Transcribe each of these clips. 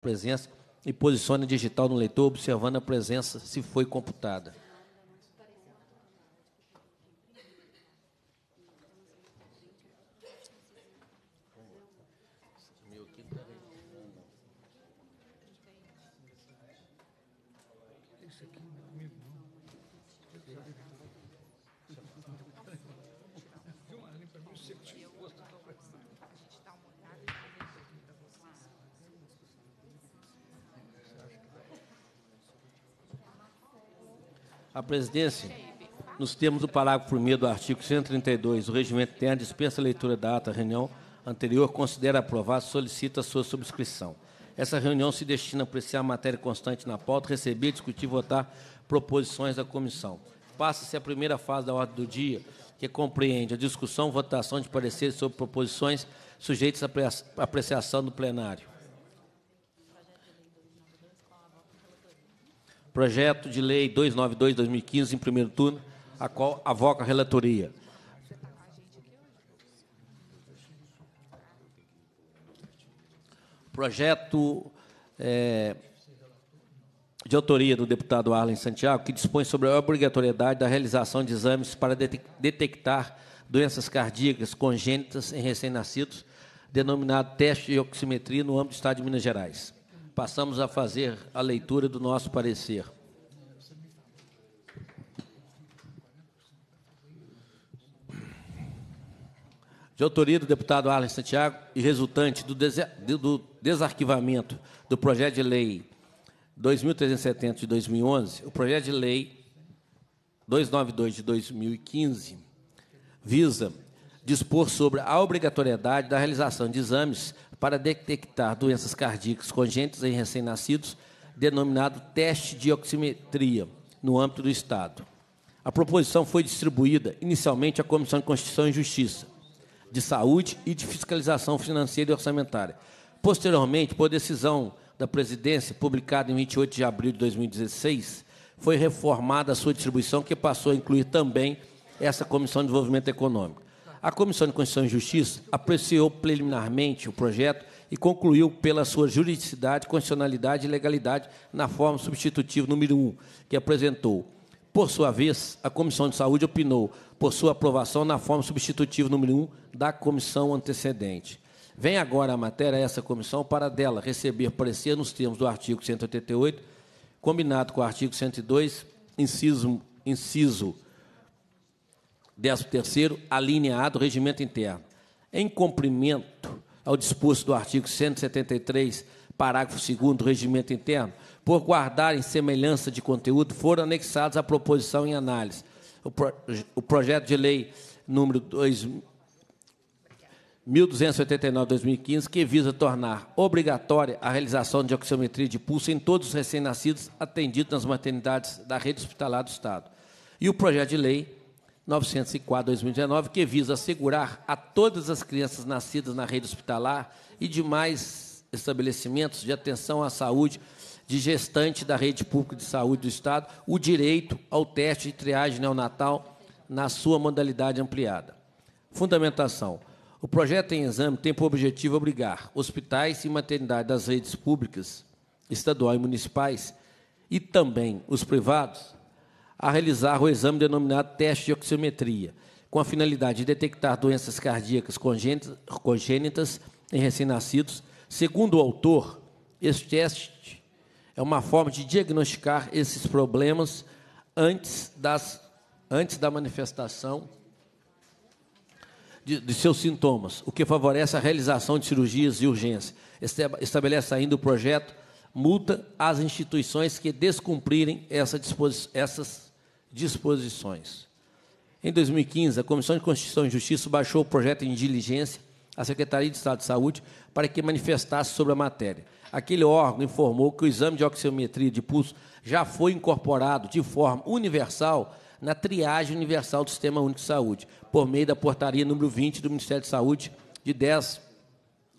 presença e posicione digital no leitor, observando a presença se foi computada. A presidência, nos termos do parágrafo 1 do artigo 132 do regimento interno, dispensa a leitura da ata reunião anterior, considera aprovada, solicita a sua subscrição. Essa reunião se destina a apreciar a matéria constante na pauta, receber, discutir e votar proposições da comissão. Passa-se a primeira fase da ordem do dia, que compreende a discussão, votação de pareceres sobre proposições sujeitas à apreciação do plenário. projeto de lei 292-2015, em primeiro turno, a qual avoca a relatoria. Projeto é, de autoria do deputado Arlen Santiago, que dispõe sobre a obrigatoriedade da realização de exames para detectar doenças cardíacas congênitas em recém-nascidos, denominado teste de oximetria no âmbito do Estado de Minas Gerais passamos a fazer a leitura do nosso parecer. De autoria do deputado Arlen Santiago e resultante do, des do desarquivamento do projeto de lei 2370 de 2011, o projeto de lei 292 de 2015 visa dispor sobre a obrigatoriedade da realização de exames para detectar doenças cardíacas congênitas em recém-nascidos, denominado teste de oximetria, no âmbito do Estado. A proposição foi distribuída inicialmente à Comissão de Constituição e Justiça, de Saúde e de Fiscalização Financeira e Orçamentária. Posteriormente, por decisão da Presidência, publicada em 28 de abril de 2016, foi reformada a sua distribuição, que passou a incluir também essa Comissão de Desenvolvimento Econômico. A Comissão de Constituição e Justiça apreciou preliminarmente o projeto e concluiu pela sua juridicidade, constitucionalidade e legalidade na forma substitutiva número 1, que apresentou. Por sua vez, a Comissão de Saúde opinou por sua aprovação na forma substitutiva número 1 da comissão antecedente. Vem agora a matéria a essa comissão para dela receber parecer nos termos do artigo 188, combinado com o artigo 102, inciso, inciso 13º, alineado ao regimento interno. Em cumprimento ao disposto do artigo 173, parágrafo 2 do regimento interno, por guardarem semelhança de conteúdo, foram anexados à proposição em análise. O, pro, o projeto de lei número 1289-2015, que visa tornar obrigatória a realização de oximetria de pulso em todos os recém-nascidos atendidos nas maternidades da rede hospitalar do Estado. E o projeto de lei 904-2019, que visa assegurar a todas as crianças nascidas na rede hospitalar e demais estabelecimentos de atenção à saúde de gestante da rede pública de saúde do Estado o direito ao teste de triagem neonatal na sua modalidade ampliada. Fundamentação. O projeto em exame tem por objetivo obrigar hospitais e maternidade das redes públicas, estadual e municipais, e também os privados, a realizar o exame denominado teste de oximetria, com a finalidade de detectar doenças cardíacas congênitas em recém-nascidos. Segundo o autor, este teste é uma forma de diagnosticar esses problemas antes, das, antes da manifestação de, de, seus sintomas, o que favorece a realização de cirurgias de urgência. Estabelece ainda o projeto multa às instituições que descumprirem essa essas disposições. Em 2015, a Comissão de Constituição e Justiça baixou o projeto em diligência à Secretaria de Estado de Saúde para que manifestasse sobre a matéria. Aquele órgão informou que o exame de oxiometria de pulso já foi incorporado de forma universal na triagem universal do Sistema Único de Saúde, por meio da portaria número 20 do Ministério da Saúde, de 10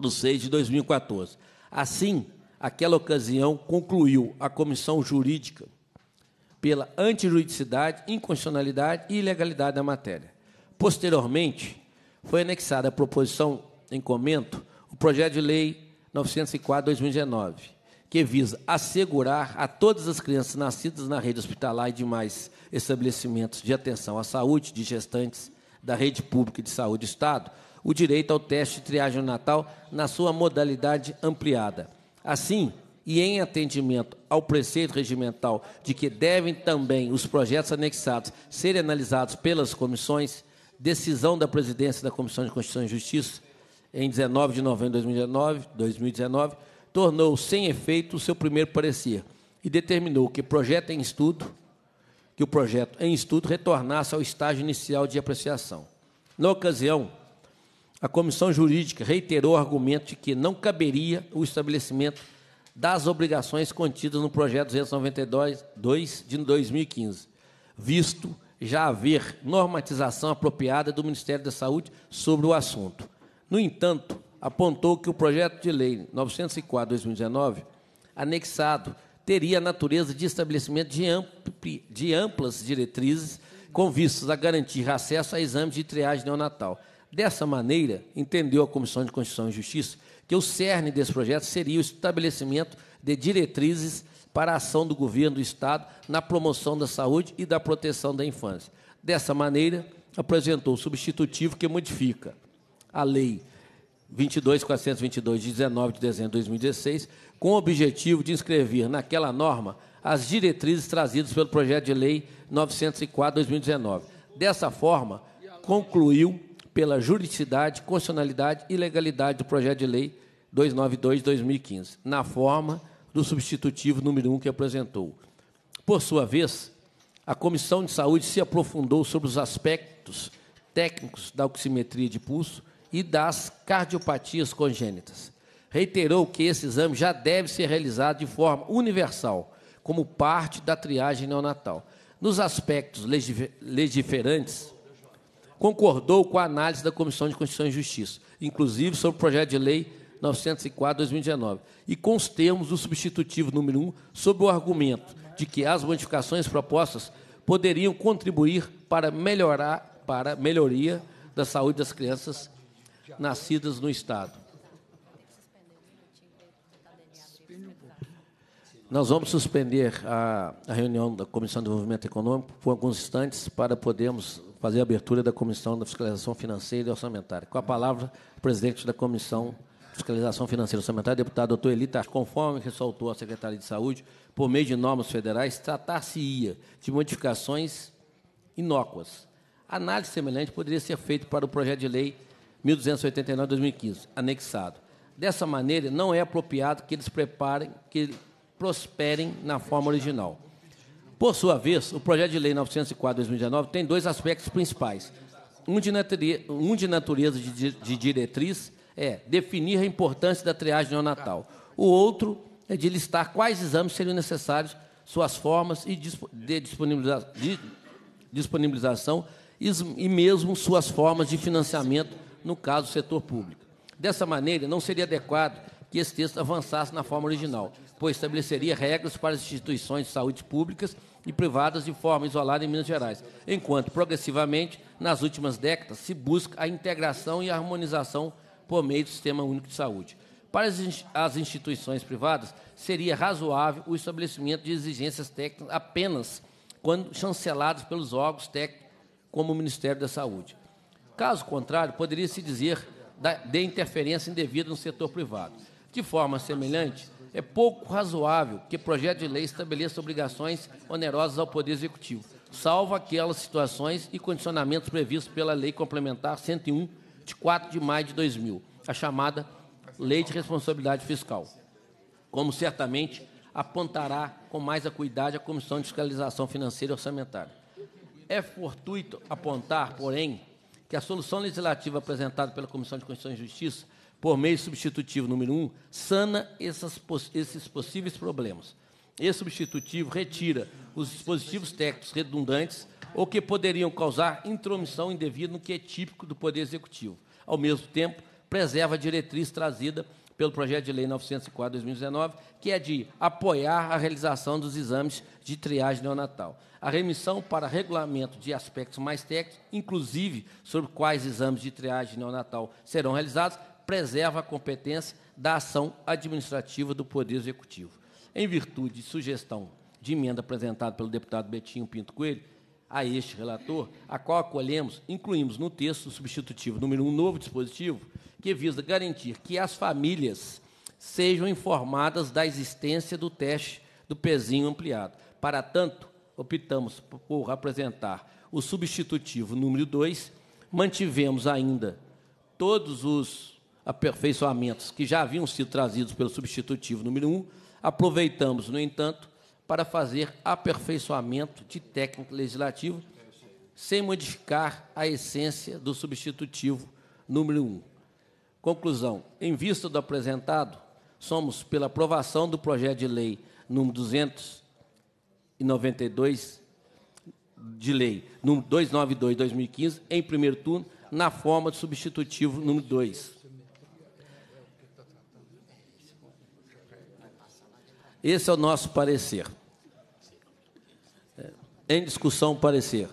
de 6 de 2014. Assim, aquela ocasião concluiu a comissão jurídica pela antijuridicidade, inconstitucionalidade e ilegalidade da matéria. Posteriormente, foi anexada à proposição em comento o projeto de lei 904/2019, que visa assegurar a todas as crianças nascidas na rede hospitalar e demais estabelecimentos de atenção à saúde de gestantes da rede pública de saúde do estado o direito ao teste de triagem natal na sua modalidade ampliada. Assim, e em atendimento ao preceito regimental de que devem também os projetos anexados serem analisados pelas comissões, decisão da presidência da Comissão de Constituição e Justiça, em 19 de novembro de 2019, 2019 tornou sem efeito o seu primeiro parecer e determinou que projeto em estudo, que o projeto em estudo retornasse ao estágio inicial de apreciação. Na ocasião, a comissão jurídica reiterou o argumento de que não caberia o estabelecimento das obrigações contidas no projeto 292 2 de 2015, visto já haver normatização apropriada do Ministério da Saúde sobre o assunto. No entanto, apontou que o projeto de lei 904/2019, anexado, teria a natureza de estabelecimento de, de amplas diretrizes com vistas a garantir acesso a exames de triagem neonatal. Dessa maneira, entendeu a Comissão de Constituição e Justiça que o cerne desse projeto seria o estabelecimento de diretrizes para a ação do governo do Estado na promoção da saúde e da proteção da infância. Dessa maneira, apresentou o substitutivo que modifica a Lei 22.422, de 19 de dezembro de 2016, com o objetivo de inscrever naquela norma as diretrizes trazidas pelo projeto de lei 904/2019. Dessa forma, concluiu pela juridicidade, constitucionalidade e legalidade do projeto de lei 292-2015, na forma do substitutivo número 1 que apresentou. Por sua vez, a Comissão de Saúde se aprofundou sobre os aspectos técnicos da oximetria de pulso e das cardiopatias congênitas. Reiterou que esse exame já deve ser realizado de forma universal, como parte da triagem neonatal. Nos aspectos legiferantes, concordou com a análise da Comissão de Constituição e Justiça, inclusive sobre o projeto de lei 904/2019, e com os termos do substitutivo número 1, sob o argumento de que as modificações propostas poderiam contribuir para melhorar para melhoria da saúde das crianças nascidas no estado. Nós vamos suspender a, a, reunião da Comissão de Desenvolvimento Econômico por alguns instantes para podermos fazer a abertura da Comissão da Fiscalização Financeira e Orçamentária. Com a palavra, o presidente da Comissão de Fiscalização Financeira e Orçamentária, deputado doutor Elita, conforme ressaltou a secretária de Saúde, por meio de normas federais, tratar-se-ia de modificações inócuas. Análise semelhante poderia ser feita para o projeto de lei 1289-2015, anexado. Dessa maneira, não é apropriado que eles preparem, que prosperem na forma original. Por sua vez, o projeto de lei 904/2019 tem dois aspectos principais. Um de, um de natureza de, diretriz é definir a importância da triagem neonatal. O outro é de listar quais exames seriam necessários, suas formas e de disponibilização e mesmo suas formas de financiamento, no caso, do setor público. Dessa maneira, não seria adequado que esse texto avançasse na forma original, pois estabeleceria regras para as instituições de saúde públicas e privadas de forma isolada em Minas Gerais, enquanto progressivamente, nas últimas décadas, se busca a integração e a harmonização por meio do Sistema Único de Saúde. Para as instituições privadas, seria razoável o estabelecimento de exigências técnicas apenas quando chanceladas pelos órgãos técnicos, como o Ministério da Saúde. Caso contrário, poderia se dizer de interferência indevida no setor privado. De forma semelhante, é pouco razoável que projeto de lei estabeleça obrigações onerosas ao Poder Executivo, salvo aquelas situações e condicionamentos previstos pela Lei Complementar 101, de 4 de maio de 2000, a chamada Lei de Responsabilidade Fiscal. Como certamente apontará com mais acuidade a Comissão de Fiscalização Financeira e Orçamentária. É fortuito apontar, porém, que a solução legislativa apresentada pela Comissão de Constituição e Justiça por meio substitutivo número um, sana essas, esses possíveis problemas. Esse substitutivo retira os dispositivos técnicos redundantes ou que poderiam causar intromissão indevida no que é típico do Poder Executivo. Ao mesmo tempo, preserva a diretriz trazida pelo projeto de lei 904/2019, que é de apoiar a realização dos exames de triagem neonatal. A remissão para regulamento de aspectos mais técnicos, inclusive sobre quais exames de triagem neonatal serão realizados, preserva a competência da ação administrativa do Poder Executivo. Em virtude de sugestão de emenda apresentada pelo deputado Betinho Pinto Coelho, a este relator, a qual acolhemos, incluímos no texto substitutivo número 1 um novo dispositivo que visa garantir que as famílias sejam informadas da existência do teste do pezinho ampliado. Para tanto, optamos por apresentar o substitutivo número 2, mantivemos ainda todos os aperfeiçoamentos que já haviam sido trazidos pelo substitutivo número 1, um, aproveitamos, no entanto, para fazer aperfeiçoamento de técnico legislativo sem modificar a essência do substitutivo número 1. Um. Conclusão: em vista do apresentado, somos pela aprovação do projeto de lei número 292 de lei número 292 2015 em primeiro turno na forma de substitutivo número 2. Esse é o nosso parecer. É, em discussão, parecer.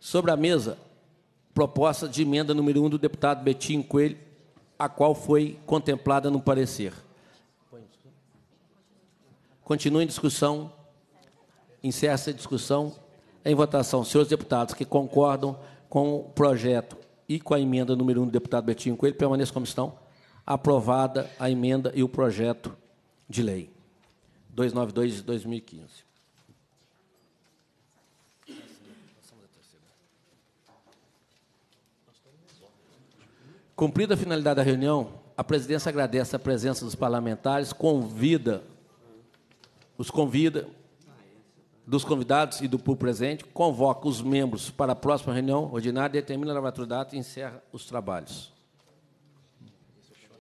Sobre a mesa, proposta de emenda número 1 um do deputado Betinho Coelho, a qual foi contemplada no parecer. Continua em discussão. Encerra essa discussão. Em votação, senhores deputados que concordam com o projeto e com a emenda número 1 do deputado Betinho Coelho, permaneça como estão. Aprovada a emenda e o projeto de lei. 292 de 2015. Cumprida a finalidade da reunião, a presidência agradece a presença dos parlamentares, convida, os convida dos convidados e do público presente, convoca os membros para a próxima reunião ordinária, determina a lavratura data e encerra os trabalhos.